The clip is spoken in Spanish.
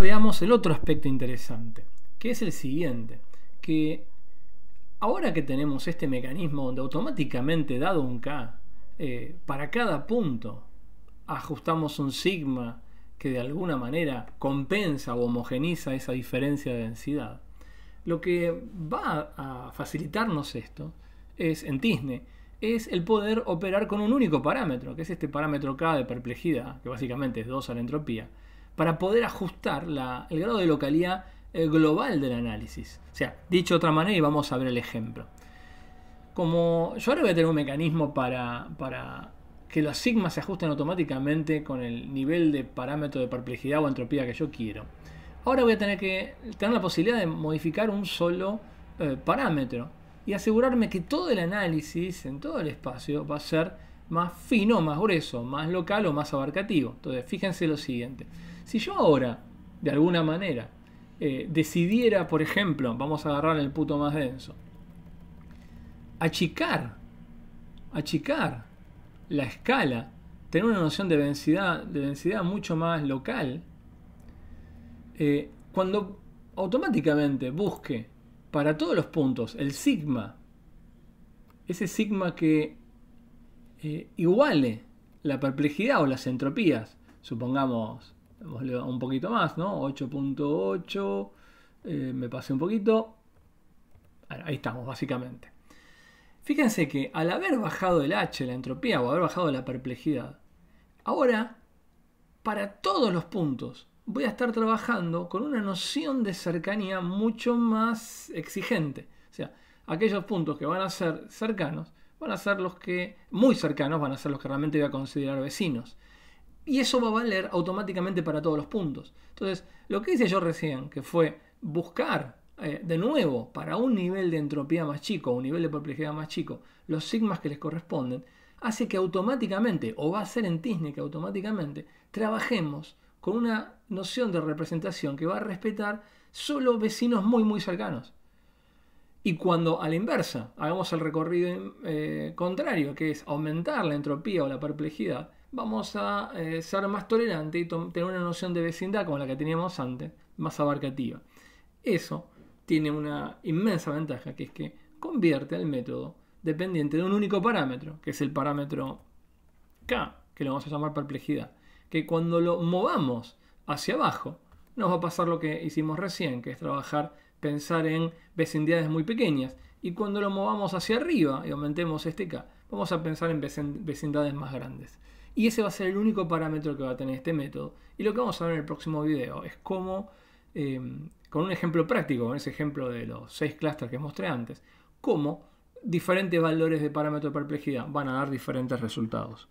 veamos el otro aspecto interesante, que es el siguiente, que ahora que tenemos este mecanismo donde automáticamente dado un K, eh, para cada punto ajustamos un sigma que de alguna manera compensa o homogeniza esa diferencia de densidad. Lo que va a facilitarnos esto es en Tisne es el poder operar con un único parámetro, que es este parámetro K de perplejidad, que básicamente es 2 a la entropía, para poder ajustar el grado de localidad eh, global del análisis. O sea, dicho de otra manera, y vamos a ver el ejemplo. Como yo ahora voy a tener un mecanismo para, que los sigmas se ajusten automáticamente con el nivel de parámetro de perplejidad o entropía que yo quiero. Ahora voy a tener que tener la posibilidad de modificar un solo eh, parámetro y asegurarme que todo el análisis en todo el espacio va a ser más fino, más grueso, más local o más abarcativo. Entonces, fíjense lo siguiente. Si yo ahora, de alguna manera, eh, decidiera, por ejemplo, vamos a agarrar el puto más denso, achicar, achicar la escala, tener una noción de densidad, de densidad mucho más local, eh, cuando automáticamente busque para todos los puntos el sigma, ese sigma que eh, iguale la perplejidad o las entropías, supongamos un poquito más, ¿no? 8.8, eh, me pasé un poquito. ahí estamos, básicamente. Fíjense que al haber bajado el H, la entropía, o haber bajado la perplejidad, ahora, para todos los puntos, voy a estar trabajando con una noción de cercanía mucho más exigente. O sea, aquellos puntos que van a ser cercanos, van a ser los que, muy cercanos, van a ser los que realmente voy a considerar vecinos. Y eso va a valer automáticamente para todos los puntos. Entonces, lo que hice yo recién, que fue buscar eh, de nuevo para un nivel de entropía más chico, un nivel de perplejidad más chico, los sigmas que les corresponden, hace que automáticamente, o va a ser en técnica que automáticamente, trabajemos con una noción de representación que va a respetar solo vecinos muy, muy cercanos. Y cuando a la inversa hagamos el recorrido eh, contrario, que es aumentar la entropía o la perplejidad, vamos a eh, ser más tolerante y tener una noción de vecindad como la que teníamos antes, más abarcativa. Eso tiene una inmensa ventaja, que es que convierte al método dependiente de un único parámetro, que es el parámetro K, que lo vamos a llamar perplejidad, que cuando lo movamos hacia abajo, nos va a pasar lo que hicimos recién, que es trabajar, pensar en vecindades muy pequeñas, y cuando lo movamos hacia arriba y aumentemos este K, vamos a pensar en vecindades más grandes. Y ese va a ser el único parámetro que va a tener este método. Y lo que vamos a ver en el próximo video es cómo, em, con un ejemplo práctico, con ese ejemplo de los seis clusters que mostré antes, cómo diferentes valores de parámetro de perplejidad van a dar diferentes resultados.